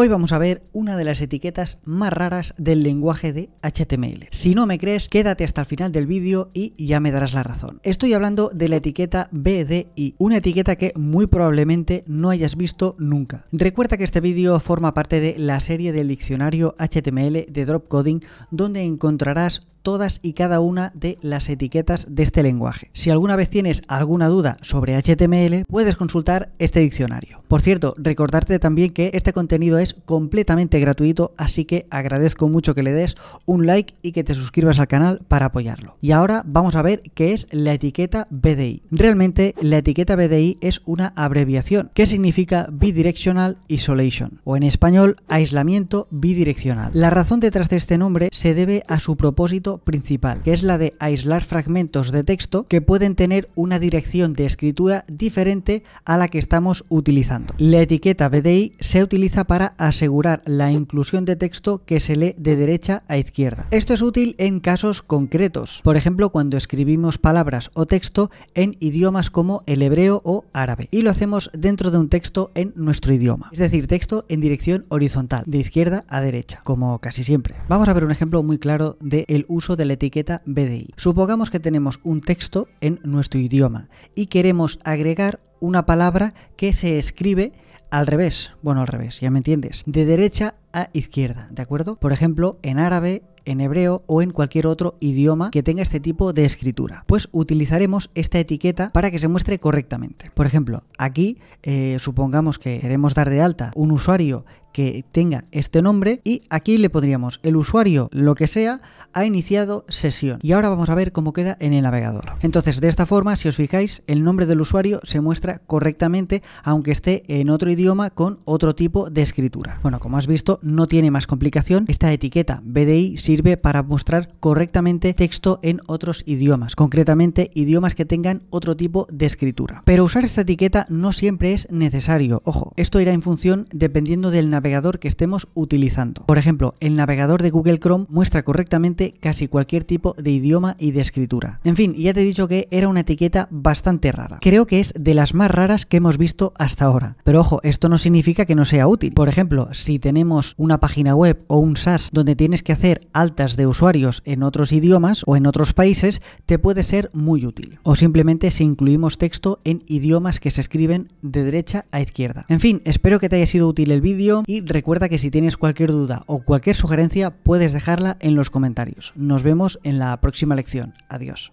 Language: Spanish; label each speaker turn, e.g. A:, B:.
A: Hoy vamos a ver una de las etiquetas más raras del lenguaje de HTML. Si no me crees, quédate hasta el final del vídeo y ya me darás la razón. Estoy hablando de la etiqueta BDI, una etiqueta que muy probablemente no hayas visto nunca. Recuerda que este vídeo forma parte de la serie del diccionario HTML de Drop Coding, donde encontrarás todas y cada una de las etiquetas de este lenguaje. Si alguna vez tienes alguna duda sobre HTML, puedes consultar este diccionario. Por cierto, recordarte también que este contenido es completamente gratuito, así que agradezco mucho que le des un like y que te suscribas al canal para apoyarlo. Y ahora vamos a ver qué es la etiqueta BDI. Realmente la etiqueta BDI es una abreviación que significa Bidirectional Isolation o en español aislamiento bidireccional. La razón detrás de este nombre se debe a su propósito principal, que es la de aislar fragmentos de texto que pueden tener una dirección de escritura diferente a la que estamos utilizando. La etiqueta BDI se utiliza para asegurar la inclusión de texto que se lee de derecha a izquierda. Esto es útil en casos concretos, por ejemplo cuando escribimos palabras o texto en idiomas como el hebreo o árabe, y lo hacemos dentro de un texto en nuestro idioma, es decir, texto en dirección horizontal, de izquierda a derecha, como casi siempre. Vamos a ver un ejemplo muy claro del uso de la etiqueta BDI. Supongamos que tenemos un texto en nuestro idioma y queremos agregar una palabra que se escribe al revés, bueno, al revés, ya me entiendes, de derecha a izquierda, ¿de acuerdo? Por ejemplo, en árabe en hebreo o en cualquier otro idioma que tenga este tipo de escritura. Pues utilizaremos esta etiqueta para que se muestre correctamente. Por ejemplo, aquí eh, supongamos que queremos dar de alta un usuario que tenga este nombre y aquí le pondríamos el usuario lo que sea ha iniciado sesión y ahora vamos a ver cómo queda en el navegador entonces de esta forma si os fijáis el nombre del usuario se muestra correctamente aunque esté en otro idioma con otro tipo de escritura bueno como has visto no tiene más complicación esta etiqueta BDI sirve para mostrar correctamente texto en otros idiomas, concretamente idiomas que tengan otro tipo de escritura. Pero usar esta etiqueta no siempre es necesario, ojo, esto irá en función dependiendo del navegador que estemos utilizando. Por ejemplo, el navegador de Google Chrome muestra correctamente casi cualquier tipo de idioma y de escritura. En fin, ya te he dicho que era una etiqueta bastante rara. Creo que es de las más raras que hemos visto hasta ahora. Pero ojo, esto no significa que no sea útil. Por ejemplo, si tenemos una página web o un SaaS donde tienes que hacer algo de usuarios en otros idiomas o en otros países te puede ser muy útil. O simplemente si incluimos texto en idiomas que se escriben de derecha a izquierda. En fin, espero que te haya sido útil el vídeo y recuerda que si tienes cualquier duda o cualquier sugerencia puedes dejarla en los comentarios. Nos vemos en la próxima lección. Adiós.